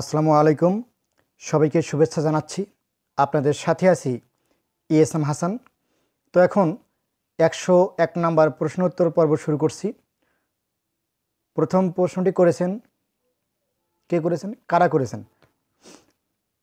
আসসালামু আলাইকুম সবাইকে শুভেচ্ছা জানাচ্ছি আপনাদের সাথে আছি ইএসএম হাসান তো এখন একশো এক নাম্বার প্রশ্নোত্তর পর্ব শুরু করছি প্রথম প্রশ্নটি করেছেন কে করেছেন কারা করেছেন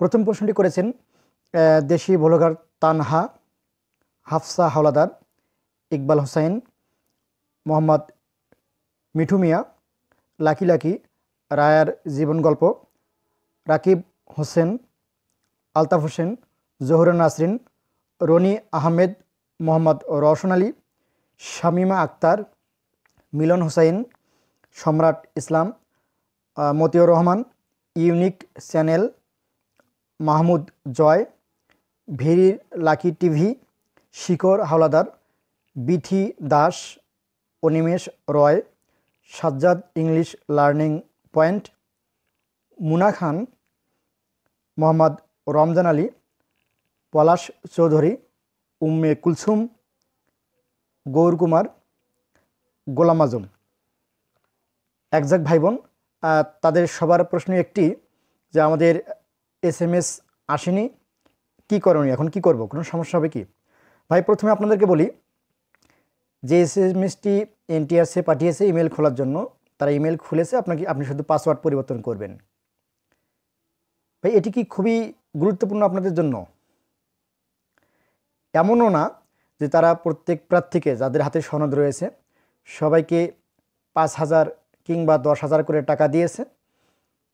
প্রথম প্রশ্নটি করেছেন Deshi Vlogger Tanha Hafsa Howlader Iqbal Hossain Mohammad Mithu Mia Lucky Lucky রায়ার জীবন গল্প Rakib Hossain Altaf Hossain Jahura Nasrin Roni Ahmed Mohammad Rowshan Ali Shamima Akter Milon Hossain Samrat Islam Motiur Rahman Unique Channel Mahmud Joy Very Lucky TV Shikhar Howlader Bithi Das Animesh Roy Sajjad English Learning Point Muna Khan Mohammad Ramzan Ali Palash Chowdhury Umme Kulsum Gour Kumar Golam Azam একজাক ভাই বোন তাদের সবার প্রশ্ন একটি যে আমাদের এস এম এস আসেনি কী করণীয় এখন কি করব কোনো সমস্যা হবে কি ভাই প্রথমে আপনাদেরকে বলি যে এস এম এসটি এনটিআরসে পাঠিয়েছে ইমেল খোলার জন্য তারা ইমেল খুলেছে আপনাকে আপনি শুধু পাসওয়ার্ড পরিবর্তন করবেন ভাই এটি কি খুবই গুরুত্বপূর্ণ আপনাদের জন্য এমনও না যে তারা প্রত্যেক প্রার্থীকে যাদের হাতে সনদ রয়েছে সবাইকে পাঁচ হাজার কিংবা দশ হাজার করে টাকা দিয়েছে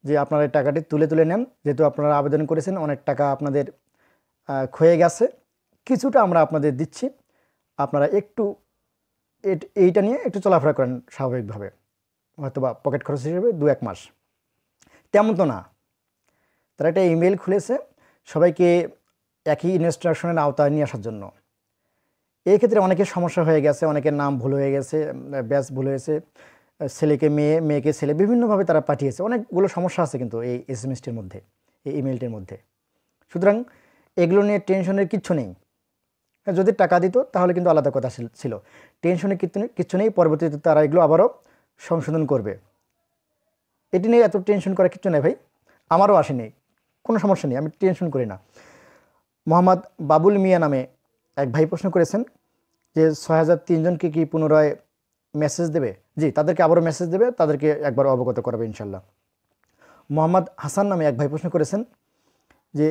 যে আপনারা এই টাকাটি তুলে তুলে নেন যেহেতু আপনারা আবেদন করেছেন অনেক টাকা আপনাদের ক্ষয়ে গেছে কিছুটা আমরা আপনাদের দিচ্ছি আপনারা একটু এইটা নিয়ে একটু চলাফেরা করেন স্বাভাবিকভাবে হয়তো বা পকেট খরচ হিসেবে দু এক মাস তেমন তো না তারা একটা ইমেল খুলেছে সবাইকে একই ইনস্ট্রাকশনের আওতায় নিয়ে আসার জন্য এই ক্ষেত্রে অনেকের সমস্যা হয়ে গেছে অনেকের নাম ভুল হয়ে গেছে ব্যাস ভুল হয়েছে ছেলেকে মেয়ে মেয়েকে ছেলে বিভিন্নভাবে তারা পাঠিয়েছে অনেকগুলো সমস্যা আছে কিন্তু এই এস এম এসটির মধ্যে এই ইমেলটির মধ্যে সুতরাং এগুলো নিয়ে টেনশনের কিচ্ছু নেই যদি টাকা দিত তাহলে কিন্তু আলাদা কথা ছিল টেনশনে কিচ্ছু নেই পরবর্তীতে তারা এগুলো আবারও সংশোধন করবে এটি নিয়ে এত টেনশন করা কিচ্ছু নেই ভাই আমারও আসেনি কোনো সমস্যা নেই আমি টেনশন করি না মোহাম্মদ বাবুল মিয়া নামে এক ভাই প্রশ্ন করেছেন যে ছয় হাজার তিনজনকে কি পুনরায় মেসেজ দেবে জি তাদেরকে আবারও মেসেজ দেবে তাদেরকে একবার অবগত করাবে ইনশাল্লাহ মোহাম্মদ হাসান নামে এক ভাই প্রশ্ন করেছেন যে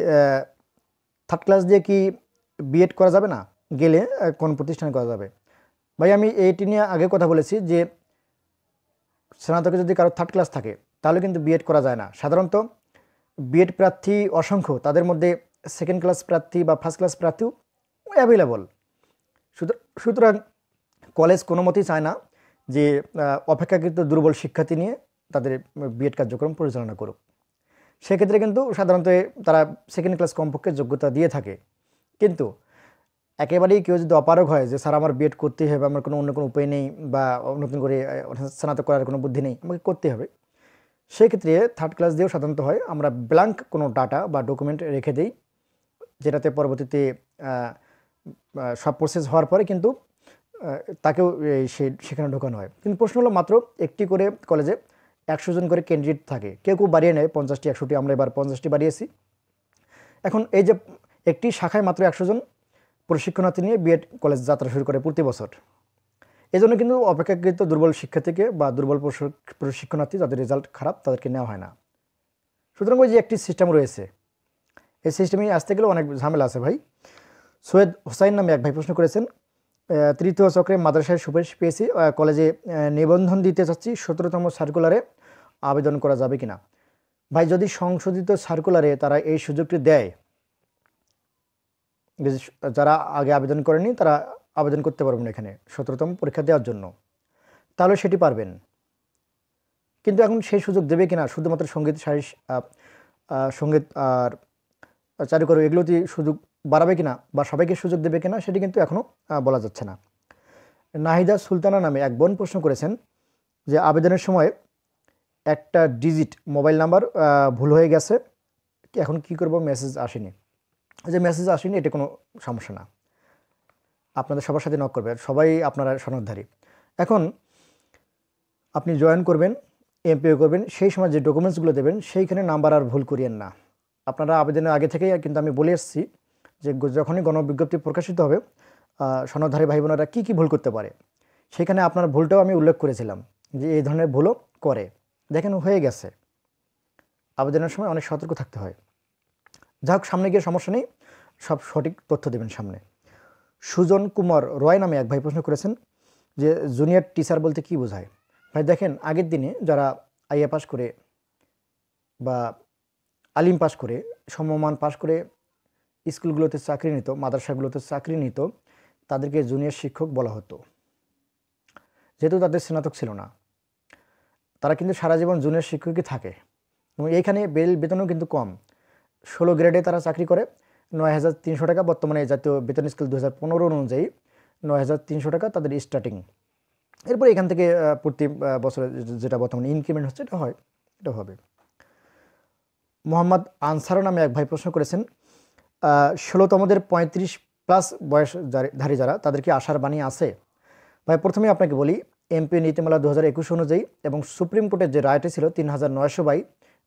থার্ড ক্লাস দিয়ে কি বিএড করা যাবে না গেলে কোন প্রতিষ্ঠানে করা যাবে ভাই আমি এইটি নিয়ে আগে কথা বলেছি যে স্নাতকে যদি কারো থার্ড ক্লাস থাকে তাহলে কিন্তু বিএড করা যায় না সাধারণত বিএড প্রার্থী অসংখ্য তাদের মধ্যে সেকেন্ড ক্লাস প্রার্থী বা ফার্স্ট ক্লাস প্রার্থীও অ্যাভেলেবল সুতরাং কলেজ কোনো মতেই চায় না যে অপেক্ষাকৃত দুর্বল শিক্ষার্থী নিয়ে তাদের বিএড কার্যক্রম পরিচালনা করুক সেক্ষেত্রে কিন্তু সাধারণত তারা সেকেন্ড ক্লাস কমপক্ষে যোগ্যতা দিয়ে থাকে কিন্তু একেবারেই কেউ যদি অপারগ হয় যে স্যার আমার বিএড করতেই হবে আমার কোনো অন্য কোনো উপায় নেই বা নতুন করে স্নাতক করার কোনো বুদ্ধি নেই আমাকে করতে হবে সেক্ষেত্রে থার্ড ক্লাস দিয়েও সাধারণত হয় আমরা ব্ল্যাঙ্ক কোনো ডাটা বা ডকুমেন্ট রেখে দিই যেটাতে পরবর্তীতে সব প্রসেস হওয়ার পরে কিন্তু তাকেও সে সেখানে ঢোকানো হয় কিন্তু প্রশ্ন হলো মাত্র একটি করে কলেজে একশো জন করে ক্যান্ডিডেট থাকে কেউ কেউ বাড়িয়ে নেয় পঞ্চাশটি একশোটি আমরা এবার পঞ্চাশটি বাড়িয়েছি এখন এই যে একটি শাখায় মাত্র একশো জন প্রশিক্ষণার্থী নিয়ে বিএড কলেজ যাত্রা শুরু করে প্রতি বছর এজন্য কিন্তু অপেক্ষাকৃত দুর্বল শিক্ষা থেকে বা দুর্বল প্রশিক্ষণার্থী যাদের রেজাল্ট খারাপ তাদেরকে নেওয়া হয় না সুতরাং ওই যে একটি সিস্টেম রয়েছে এই সিস্টেমে আসতে গেলে অনেক ঝামেলা আছে ভাই সৈয়দ হোসাইন নামে এক ভাই প্রশ্ন করেছেন তৃতীয় চক্রে মাদ্রাসায় সুপারিশ পেয়েছি কলেজে নিবন্ধন দিতে চাচ্ছি সতেরোতম সার্কুলারে আবেদন করা যাবে কিনা ভাই যদি সংশোধিত সার্কুলারে তারা এই সুযোগটি দেয় যারা আগে আবেদন করেনি তারা আবেদন করতে পারবেন এখানে সতেরোতম পরীক্ষা দেওয়ার জন্য তাহলে সেটি পারবেন কিন্তু এখন সেই সুযোগ দেবে কিনা শুধুমাত্র সঙ্গীত শাড়ি সঙ্গীত আর চারুকর এগুলোতে সুযোগ বাড়াবে কিনা বা সবাইকে সুযোগ দেবে কিনা সেটি কিন্তু এখনও বলা যাচ্ছে না নাহিদা সুলতানা নামে এক বোন প্রশ্ন করেছেন যে আবেদনের সময় একটা ডিজিট মোবাইল নাম্বার ভুল হয়ে গেছে এখন কি করব মেসেজ আসেনি যে মেসেজ আসেনি এটা কোনো সমস্যা না আপনাদের সবার সাথে নক করবে সবাই আপনারা সনদধারী এখন আপনি জয়েন করবেন এমপিও করবেন সেই সময় যে ডকুমেন্টসগুলো দেবেন সেইখানে নাম্বার আর ভুল করিয়েন না আপনারা আবেদনের আগে থেকেই কিন্তু আমি বলে এসেছি যে যখনই গণবিজ্ঞপ্তি প্রকাশিত হবে সনদধারী ভাই বোনেরা কী কী ভুল করতে পারে সেখানে আপনার ভুলটাও আমি উল্লেখ করেছিলাম যে এই ধরনের ভুলও করে দেখেন হয়ে গেছে আবেদনের সময় অনেক সতর্ক থাকতে হয় যাই হোক সামনে গিয়ে সমস্যা নেই সব সঠিক তথ্য দেবেন সামনে সুজন কুমার রয় নামে এক ভাই প্রশ্ন করেছেন যে জুনিয়র টিচার বলতে কি বোঝায় ভাই দেখেন আগের দিনে যারা আইএ পাস করে বা আলিম পাস করে সমমান পাস করে স্কুলগুলোতে চাকরি নিত মাদ্রাসাগুলোতে চাকরি নিত তাদেরকে জুনিয়র শিক্ষক বলা হতো যেহেতু তাদের স্নাতক ছিল না তারা কিন্তু সারা জীবন জুনিয়র শিক্ষকই থাকে এবং এইখানে বেতনও কিন্তু কম ষোলো গ্রেডে তারা চাকরি করে নয় হাজার তিনশো টাকা বর্তমানে জাতীয় বেতন স্কেল দু হাজার পনেরো অনুযায়ী নয় হাজার তিনশো টাকা তাদের স্টার্টিং এরপরে এখান থেকে প্রতি বছরে যেটা বর্তমানে ইনক্রিমেন্ট হচ্ছে এটা হয় এটা হবে মোহাম্মদ আনসার নামে এক ভাই প্রশ্ন করেছেন ষোলোতমদের পঁয়ত্রিশ প্লাস বয়স ধারী যারা তাদেরকে আসার আশার বাণী আছে ভাই প্রথমে আপনাকে বলি এমপি নীতিমালা দু হাজার একুশ অনুযায়ী এবং সুপ্রিম কোর্টের যে রায়টি ছিল তিন হাজার নয়শো বাই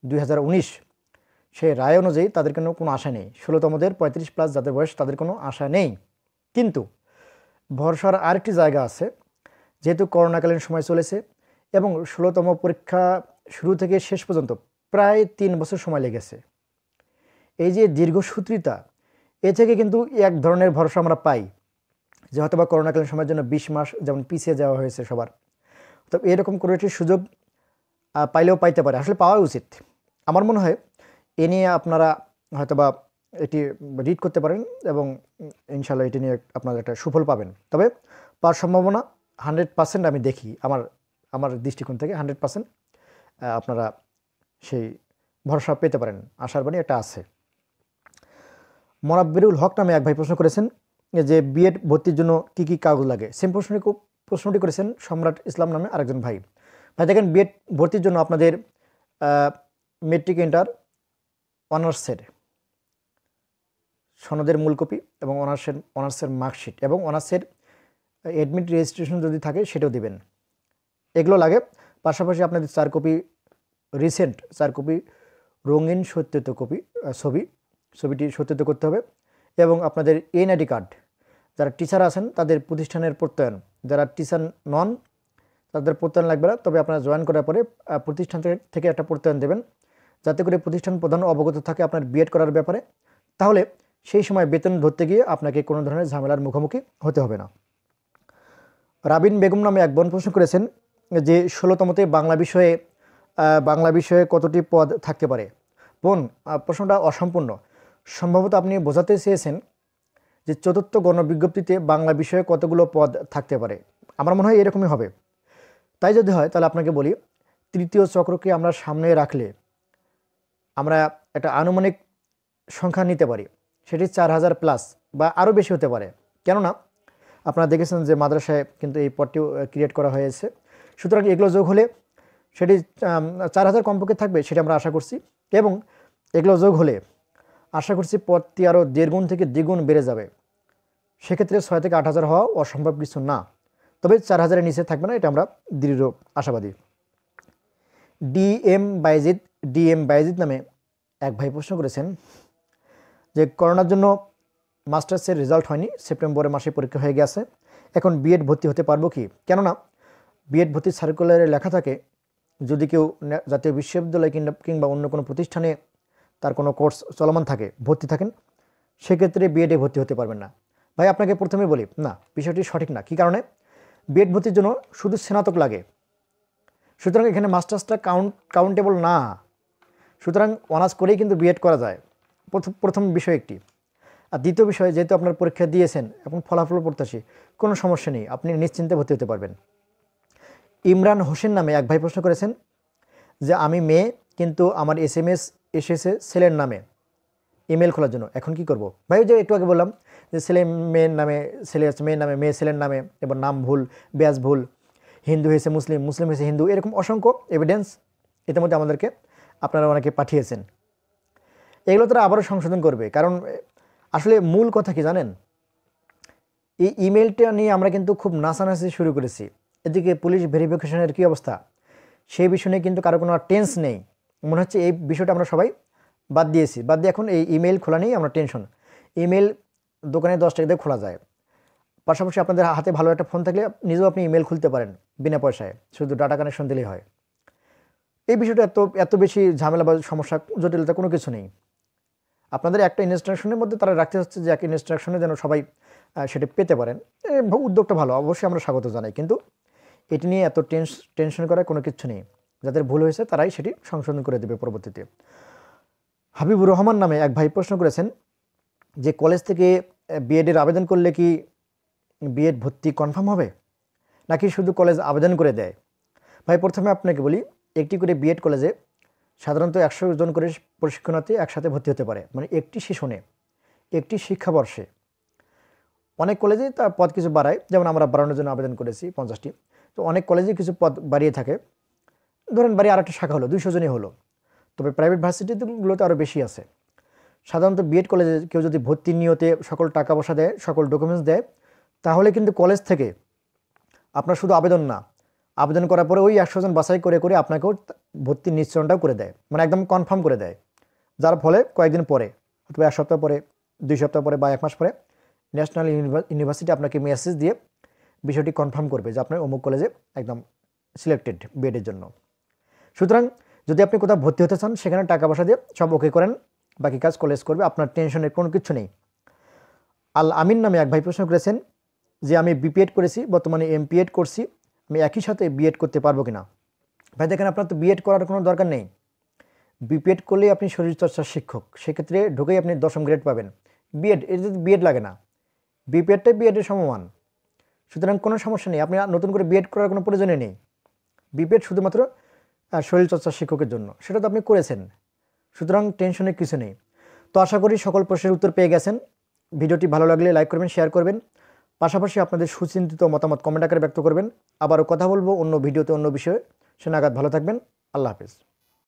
দুই সেই রায় অনুযায়ী তাদের কোনো কোনো আশা নেই ষোলোতমদের পঁয়ত্রিশ প্লাস যাদের বয়স তাদের কোনো আশা নেই কিন্তু ভরসার আরেকটি জায়গা আছে যেহেতু করোনাকালীন সময় চলেছে এবং ষোলোতম পরীক্ষা শুরু থেকে শেষ পর্যন্ত প্রায় তিন বছর সময় লেগেছে এই যে দীর্ঘসূত্রিতা এ থেকে কিন্তু এক ধরনের ভরসা আমরা পাই যে হয়তো বা করোনাকালীন সময়ের জন্য বিশ মাস যেমন পিছিয়ে যাওয়া হয়েছে সবার তো এরকম কোনো একটি সুযোগ পাইলেও পাইতে পারে আসলে পাওয়া উচিত আমার মনে হয় এ নিয়ে আপনারা হয়তোবা এটি রিড করতে পারেন এবং ইনশাল্লাহ এটি নিয়ে আপনারা একটা সুফল পাবেন তবে পাওয়ার সম্ভাবনা হান্ড্রেড পার্সেন্ট আমি দেখি আমার আমার দৃষ্টিকোণ থেকে হান্ড্রেড পার্সেন্ট আপনারা সেই ভরসা পেতে পারেন আশার বাণী একটা আছে মরাব্বিরুল হক নামে এক ভাই প্রশ্ন করেছেন যে বিএড ভর্তির জন্য কি কি কাগজ লাগে সেম প্রশ্নটি প্রশ্নটি করেছেন সম্রাট ইসলাম নামে আরেকজন ভাই ভাই দেখেন বিএড ভর্তির জন্য আপনাদের মেট্রিক ইন্টার অনার্সের সনদের মূল কপি এবং অনার্সের অনার্সের মার্কশিট এবং অনার্সের অ্যাডমিট রেজিস্ট্রেশন যদি থাকে সেটাও দিবেন এগুলো লাগে পাশাপাশি আপনাদের চার কপি রিসেন্ট চার কপি রঙিন সত্যিত কপি ছবি ছবিটি সত্যিত করতে হবে এবং আপনাদের এনআইডি কার্ড যারা টিচার আছেন তাদের প্রতিষ্ঠানের প্রত্যয়ন যারা টিচার নন তাদের প্রত্যয়ন লাগবে না তবে আপনারা জয়েন করার পরে প্রতিষ্ঠান থেকে একটা প্রত্যয়ন দেবেন যাতে করে প্রতিষ্ঠান প্রধান অবগত থাকে আপনার বিএড করার ব্যাপারে তাহলে সেই সময় বেতন ধরতে গিয়ে আপনাকে কোনো ধরনের ঝামেলার মুখোমুখি হতে হবে না রাবিন বেগম নামে এক বোন প্রশ্ন করেছেন যে ষোলোতমতে বাংলা বিষয়ে বাংলা বিষয়ে কতটি পদ থাকতে পারে বোন প্রশ্নটা অসম্পূর্ণ সম্ভবত আপনি বোঝাতে চেয়েছেন যে চতুর্থ গণবিজ্ঞপ্তিতে বাংলা বিষয়ে কতগুলো পদ থাকতে পারে আমার মনে হয় এরকমই হবে তাই যদি হয় তাহলে আপনাকে বলি তৃতীয় চক্রকে আমরা সামনে রাখলে আমরা একটা আনুমানিক সংখ্যা নিতে পারি সেটি চার হাজার প্লাস বা আরও বেশি হতে পারে কেননা আপনারা দেখেছেন যে মাদ্রাসায় কিন্তু এই পদটিও ক্রিয়েট করা হয়েছে সুতরাং এগুলো যোগ হলে সেটি চার হাজার কমপক্ষে থাকবে সেটা আমরা আশা করছি এবং এগুলো যোগ হলে আশা করছি পদটি আরও দেড়গুণ থেকে দ্বিগুণ বেড়ে যাবে সেক্ষেত্রে ছয় থেকে আট হাজার হওয়া অসম্ভব কিছু না তবে চার হাজারের নিচে থাকবে না এটা আমরা দৃঢ় আশাবাদী D M Bayezid D M Bayezid নামে এক ভাই প্রশ্ন করেছেন যে করোনার জন্য মাস্টার্সের রেজাল্ট হয়নি সেপ্টেম্বরের মাসে পরীক্ষা হয়ে গেছে এখন বিএড ভর্তি হতে পারবো কি কেননা বিএড ভর্তির সার্কুলারে লেখা থাকে যদি কেউ জাতীয় বিশ্ববিদ্যালয় কিংবা অন্য কোনো প্রতিষ্ঠানে তার কোনো কোর্স চলমান থাকে ভর্তি থাকেন সেক্ষেত্রে বিএডে ভর্তি হতে পারবেন না ভাই আপনাকে প্রথমে বলি না বিষয়টি সঠিক না কি কারণে বিএড ভর্তির জন্য শুধু স্নাতক লাগে সুতরাং এখানে মাস্টার্সটা কাউন্ট কাউন্টেবল না সুতরাং অনার্স করেই কিন্তু বিএড করা যায় প্রথম প্রথম বিষয় একটি আর দ্বিতীয় বিষয়ে যেহেতু আপনার পরীক্ষা দিয়েছেন এবং ফলাফল প্রত্যাশী কোনো সমস্যা নেই আপনি নিশ্চিন্তে ভর্তি হতে পারবেন ইমরান হোসেন নামে এক ভাই প্রশ্ন করেছেন যে আমি মেয়ে কিন্তু আমার এস এম এস এসেছে ছেলের নামে ইমেল খোলার জন্য এখন কি করব ভাই যে একটু আগে বললাম যে ছেলে মেয়ের নামে ছেলে মেয়ের নামে মেয়ে ছেলের নামে এবার নাম ভুল ব্যাস ভুল হিন্দু হয়েছে মুসলিম মুসলিম হয়েছে হিন্দু এরকম অসংখ্য এভিডেন্স ইতিমধ্যে আমাদেরকে আপনারা অনেকে পাঠিয়েছেন এগুলো তারা আবারও সংশোধন করবে কারণ আসলে মূল কথা কি জানেন এই ইমেলটা নিয়ে আমরা কিন্তু খুব নাচানাচি শুরু করেছি এদিকে পুলিশ ভেরিফিকেশনের কি অবস্থা সেই বিষয় নিয়ে কিন্তু কারো কোনো টেন্স নেই মনে হচ্ছে এই বিষয়টা আমরা সবাই বাদ দিয়েছি বাদ দিয়ে এখন এই ইমেল খোলা নিয়ে আমরা টেনশন ইমেল দোকানে দশ টাকা দিয়ে খোলা যায় পাশাপাশি আপনাদের হাতে ভালো একটা ফোন থাকলে নিজেও আপনি ইমেল খুলতে পারেন বিনা পয়সায় শুধু ডাটা কানেকশন দিলেই হয় এই বিষয়টা এত এত বেশি ঝামেলা বা সমস্যা জটিলতা কোনো কিছু নেই আপনাদের একটা ইনস্ট্রাকশনের মধ্যে তারা রাখতে হচ্ছে যে এক ইনস্ট্রাকশনে যেন সবাই সেটা পেতে পারেন উদ্যোগটা ভালো অবশ্যই আমরা স্বাগত জানাই কিন্তু এটি নিয়ে এত টেন্স টেনশন করার কোনো কিছু নেই যাদের ভুল হয়েছে তারাই সেটি সংশোধন করে দেবে পরবর্তীতে হাবিবুর রহমান নামে এক ভাই প্রশ্ন করেছেন যে কলেজ থেকে বিএডের আবেদন করলে কি বিএড ভর্তি কনফার্ম হবে নাকি শুধু কলেজ আবেদন করে দেয় ভাই প্রথমে আপনাকে বলি একটি করে বিএড কলেজে সাধারণত একশো জন করে প্রশিক্ষণার্থী একসাথে ভর্তি হতে পারে মানে একটি সেশনে একটি শিক্ষাবর্ষে অনেক কলেজে তার পদ কিছু বাড়ায় যেমন আমরা বাড়ানোর জন্য আবেদন করেছি পঞ্চাশটি তো অনেক কলেজে কিছু পদ বাড়িয়ে থাকে ধরেন বাড়ি আরেকটা শাখা হলো দুইশো জনই হলো তবে প্রাইভেট ভার্সিটিগুলোতে আরও বেশি আছে সাধারণত বিএড কলেজে কেউ যদি ভর্তি নিয়তে সকল টাকা পয়সা দেয় সকল ডকুমেন্টস দেয় তাহলে কিন্তু কলেজ থেকে আপনার শুধু আবেদন না আবেদন করার পরে ওই একশো জন বাছাই করে করে আপনাকেও ভর্তির নিশ্চয়নটাও করে দেয় মানে একদম কনফার্ম করে দেয় যার ফলে কয়েকদিন পরে অথবা এক সপ্তাহ পরে দুই সপ্তাহ পরে বা এক মাস পরে ন্যাশনাল ইউনিভার্সিটি আপনাকে মেসেজ দিয়ে বিষয়টি কনফার্ম করবে যে আপনার অমুক কলেজে একদম সিলেক্টেড বিএডের জন্য সুতরাং যদি আপনি কোথাও ভর্তি হতে চান সেখানে টাকা পয়সা দিয়ে সব ওকে করেন বাকি কাজ কলেজ করবে আপনার টেনশনের কোনো কিছু নেই আল আমিন নামে এক ভাই প্রশ্ন করেছেন যে আমি বিপিএড করেছি বর্তমানে এমপিএড করছি আমি একই সাথে বিএড করতে পারবো কিনা ভাই দেখেন আপনার তো বিএড করার কোনো দরকার নেই বিপিএড করলে আপনি শরীরচর্চার শিক্ষক সেক্ষেত্রে ঢুকেই আপনি দশম গ্রেড পাবেন বিএড এর বিএড লাগে না বিপিএডটাই বিএডের সমমান সুতরাং কোনো সমস্যা নেই আপনি নতুন করে বিএড করার কোনো প্রয়োজনই নেই বিপিএড শুধুমাত্র শরীরচর্চার শিক্ষকের জন্য সেটা তো আপনি করেছেন সুতরাং টেনশনের কিছু নেই তো আশা করি সকল প্রশ্নের উত্তর পেয়ে গেছেন ভিডিওটি ভালো লাগলে লাইক করবেন শেয়ার করবেন পাশাপাশি আপনাদের সুচিন্তিত মতামত কমেন্ট আকারে ব্যক্ত করবেন আবারও কথা বলবো অন্য ভিডিওতে অন্য বিষয়ে সে নাগাদ ভালো থাকবেন আল্লাহ হাফিজ